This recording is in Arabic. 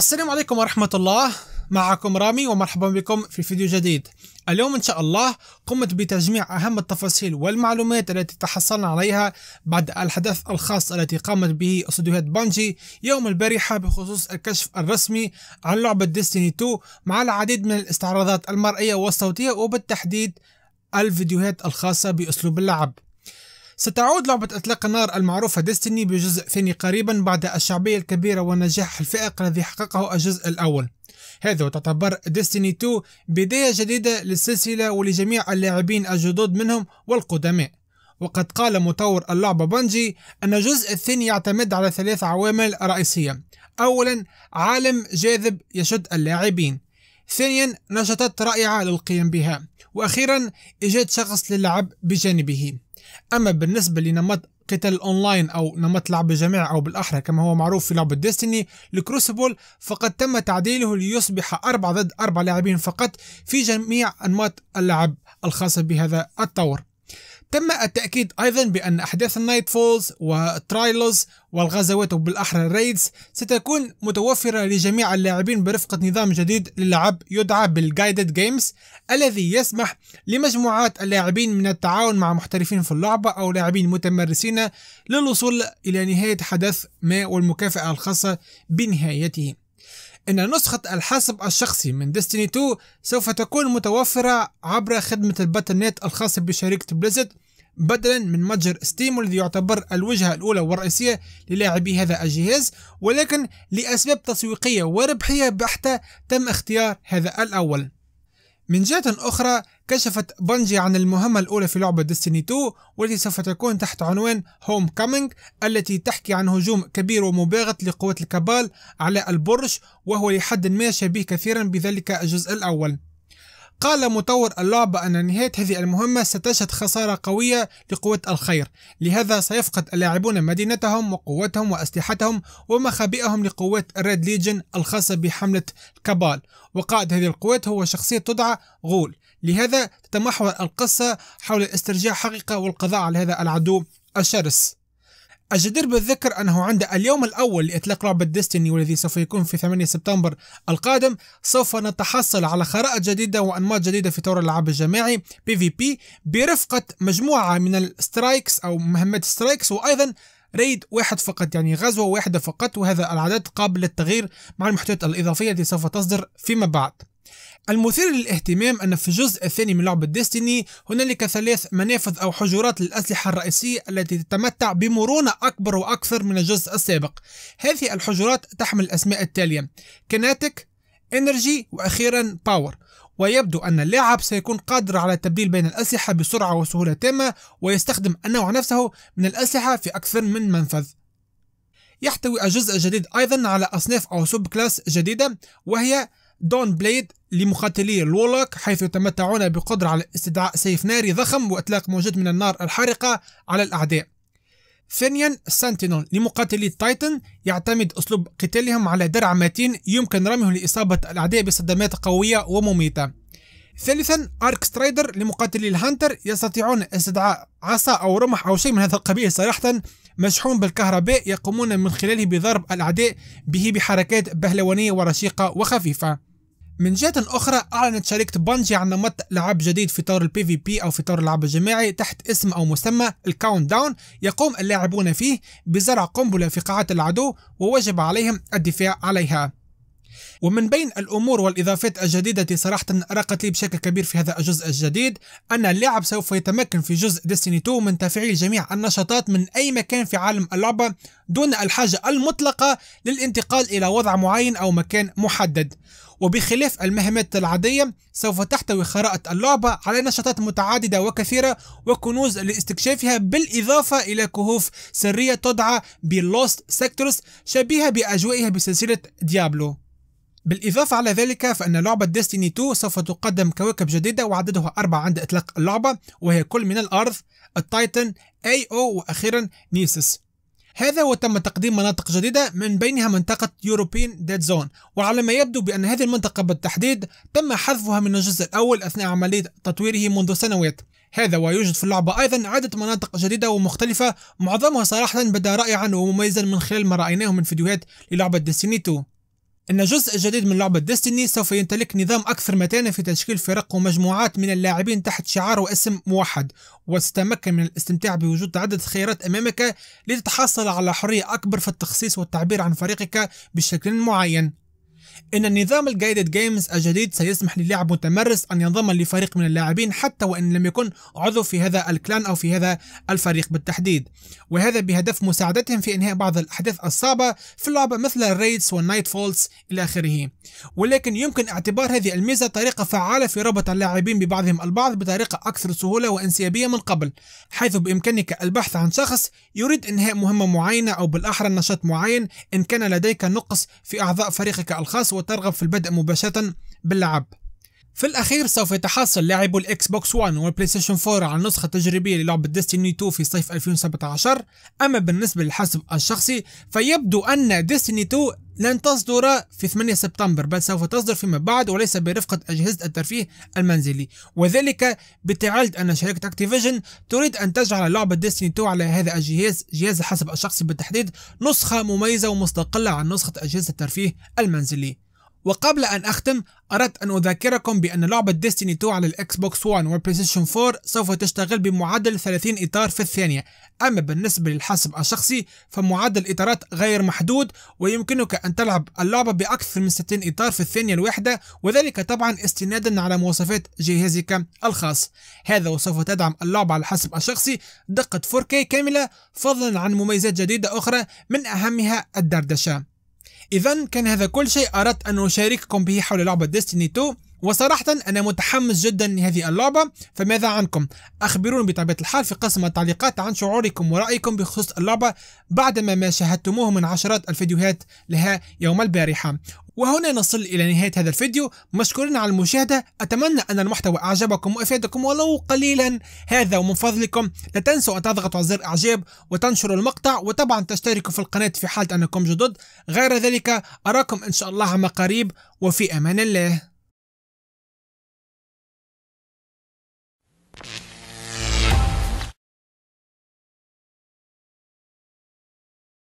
السلام عليكم ورحمة الله معكم رامي ومرحبا بكم في فيديو جديد اليوم إن شاء الله قمت بتجميع أهم التفاصيل والمعلومات التي تحصلنا عليها بعد الحدث الخاص التي قامت به استوديوهات بانجي يوم البارحة بخصوص الكشف الرسمي عن لعبة ديستيني 2 مع العديد من الاستعراضات المرئية والصوتية وبالتحديد الفيديوهات الخاصة بأسلوب اللعب ستعود لعبة إطلاق النار المعروفة ديستني بجزء ثاني قريبا بعد الشعبية الكبيرة ونجاح الفائق الذي حققه الجزء الأول هذا تعتبر ديستني 2 بداية جديدة للسلسلة ولجميع اللاعبين الجدد منهم والقدماء وقد قال مطور اللعبة بانجي أن الجزء الثاني يعتمد على ثلاث عوامل رئيسية أولا عالم جاذب يشد اللاعبين ثانيا نشاطات رائعة للقيام بها وأخيرا إيجاد شخص للعب بجانبه اما بالنسبه لنمط قتال اونلاين او نمط لعب الجماعي او بالاحرى كما هو معروف في لعبه ديستني الكروسبول فقد تم تعديله ليصبح أربعة ضد أربعة لاعبين فقط في جميع انماط اللعب الخاصه بهذا الطور تم التأكيد أيضا بأن أحداث النايت فولز والترايلوز والغزوات وبالأحرى الريدز ستكون متوفرة لجميع اللاعبين برفقة نظام جديد للعب يدعى بالجايدد جيمز الذي يسمح لمجموعات اللاعبين من التعاون مع محترفين في اللعبة أو لاعبين متمرسين للوصول إلى نهاية حدث ما والمكافأة الخاصة بنهايته أن نسخة الحاسب الشخصي من ديستني 2 سوف تكون متوفرة عبر خدمة الباتل نت الخاصة بشركة بليزرد بدلا من متجر ستيم والذي يعتبر الوجهة الأولى والرئيسية للاعبي هذا الجهاز ولكن لأسباب تسويقية وربحية بحتة تم اختيار هذا الأول من جهة أخرى كشفت بنجي عن المهمة الأولى في لعبة ديستني 2 والتي سوف تكون تحت عنوان هوم كامينج التي تحكي عن هجوم كبير ومباغت لقوات الكبال على البرج وهو لحد ما شبيه كثيرا بذلك الجزء الأول قال مطور اللعبة أن نهاية هذه المهمة ستشهد خسارة قوية لقوة الخير لهذا سيفقد اللاعبون مدينتهم وقوتهم وأسلحتهم ومخابئهم لقوات الريد ليجن الخاصة بحملة كابال وقائد هذه القوات هو شخصية تدعى غول لهذا تتمحور القصة حول استرجاع حقيقة والقضاء على هذا العدو الشرس الجدير بالذكر أنه عند اليوم الأول لإطلاق لعبة ديستني والذي سوف يكون في 8 سبتمبر القادم سوف نتحصل على خرائط جديدة وأنماط جديدة في طور اللعب الجماعي بي في بي برفقة مجموعة من السترايكس أو مهمات سترايكس وأيضا ريد واحد فقط يعني غزوة واحدة فقط وهذا العدد قابل للتغيير مع المحتويات الإضافية التي سوف تصدر فيما بعد المثير للاهتمام أن في الجزء الثاني من لعبة ديستني هنالك ثلاث منافذ أو حجرات للأسلحة الرئيسية التي تتمتع بمرونة أكبر وأكثر من الجزء السابق هذه الحجرات تحمل الأسماء التالية كيناتيك انرجي واخيرا باور ويبدو أن اللاعب سيكون قادر على التبديل بين الأسلحة بسرعة وسهولة تامة ويستخدم النوع نفسه من الأسلحة في أكثر من منفذ يحتوي الجزء الجديد أيضا على أصناف أو سوب كلاس جديدة وهي دون بليد لمقاتلي الولوك حيث يتمتعون بقدرة على استدعاء سيف ناري ضخم وإطلاق موجات من النار الحارقة على الأعداء ثانيا سنتينول لمقاتلي التايتن يعتمد أسلوب قتالهم على درع متين يمكن رميه لإصابة الأعداء بصدمات قوية ومميتة ثالثا ارك سترايدر لمقاتلي الهانتر يستطيعون استدعاء عصا او رمح او شيء من هذا القبيل صراحه مشحون بالكهرباء يقومون من خلاله بضرب الاعداء به بحركات بهلوانيه ورشيقه وخفيفه من جهة أخرى أعلنت شركة بانجي عن نمط لعب جديد في طور البي في بي أو في طور اللعب الجماعي تحت اسم أو مسمى الكاونت داون يقوم اللاعبون فيه بزرع قنبلة في قاعات العدو ووجب عليهم الدفاع عليها ومن بين الأمور والإضافات الجديدة صراحة رقت لي بشكل كبير في هذا الجزء الجديد أن اللاعب سوف يتمكن في جزء ديستيني 2 من تفعيل جميع النشاطات من أي مكان في عالم اللعبة دون الحاجة المطلقة للانتقال إلى وضع معين أو مكان محدد وبخلاف المهمات العادية سوف تحتوي خرائط اللعبة على نشاطات متعددة وكثيرة وكنوز لاستكشافها بالإضافة إلى كهوف سرية تدعى بلوست سيكتورز شبيهة بأجوائها بسلسلة ديابلو بالإضافة على ذلك فإن لعبة ديستيني 2 سوف تقدم كواكب جديدة وعددها أربعة عند إطلاق اللعبة وهي كل من الأرض التايتن أي أو وأخيرا نيسس هذا وتم تقديم مناطق جديدة من بينها منطقة يوروبين ديد زون وعلى ما يبدو بأن هذه المنطقة بالتحديد تم حذفها من الجزء الأول أثناء عملية تطويره منذ سنوات هذا ويوجد في اللعبة أيضا عدة مناطق جديدة ومختلفة معظمها صراحة بدا رائعا ومميزا من خلال ما رأيناه من فيديوهات للعبة ديستيني 2 أن جزء جديد من لعبة ديستني سوف يمتلك نظام أكثر متانة في تشكيل فرق ومجموعات من اللاعبين تحت شعار واسم موحد وستتمكن من الاستمتاع بوجود عدة خيارات أمامك لتتحصل على حرية أكبر في التخصيص والتعبير عن فريقك بشكل معين أن نظام الجايدد جيمز الجديد سيسمح للاعب متمرس أن ينضم لفريق من اللاعبين حتى وإن لم يكن عضو في هذا الكلان أو في هذا الفريق بالتحديد وهذا بهدف مساعدتهم في إنهاء بعض الأحداث الصعبة في اللعبة مثل الريدز والنايت فولز إلى آخره ولكن يمكن اعتبار هذه الميزة طريقة فعالة في ربط اللاعبين ببعضهم البعض بطريقة أكثر سهولة وانسيابية من قبل حيث بإمكانك البحث عن شخص يريد إنهاء مهمة معينة أو بالأحرى نشاط معين إن كان لديك نقص في أعضاء فريقك الخاص وترغب في البدء مباشرة باللعب في الأخير سوف يتحصل لاعبو الإكس بوكس 1 والبلاي ستيشن 4 على نسخة تجريبية للعبة ديستني 2 في صيف 2017 أما بالنسبة للحسب الشخصي فيبدو أن ديستني 2 لن تصدر في 8 سبتمبر بل سوف تصدر فيما بعد وليس برفقة أجهزة الترفيه المنزلي وذلك بتعلد أن شركة أكتيفيجن تريد أن تجعل لعبة ديستني 2 على هذا الجهاز جهاز الحسب الشخصي بالتحديد نسخة مميزة ومستقلة عن نسخة أجهزة الترفيه المنزلي وقبل أن أختم أردت أن أذكركم بأن لعبة ديستيني 2 على الإكس بوكس 1 والبلايستيشن 4 سوف تشتغل بمعدل 30 إطار في الثانية أما بالنسبة للحاسب الشخصي فمعدل الإطارات غير محدود ويمكنك أن تلعب اللعبة بأكثر من 60 إطار في الثانية الواحدة وذلك طبعا استنادا على مواصفات جهازك الخاص هذا وسوف تدعم اللعبة على الحاسب الشخصي دقة 4K كاملة فضلا عن مميزات جديدة أخرى من أهمها الدردشة اذا كان هذا كل شيء اردت ان اشارككم به حول لعبه ديستني 2 وصراحة أنا متحمس جدا لهذه اللعبة فماذا عنكم؟ أخبروني بطبيعة الحال في قسم التعليقات عن شعوركم ورأيكم بخصوص اللعبة بعدما ما شاهدتموه من عشرات الفيديوهات لها يوم البارحة وهنا نصل إلى نهاية هذا الفيديو مشكورين على المشاهدة أتمنى أن المحتوى أعجبكم وأفادكم ولو قليلا هذا ومن فضلكم لا تنسوا أن تضغطوا على زر إعجاب وتنشروا المقطع وطبعا تشتركوا في القناة في حال أنكم جدد غير ذلك أراكم إن شاء الله عما قريب وفي أمان الله you mm.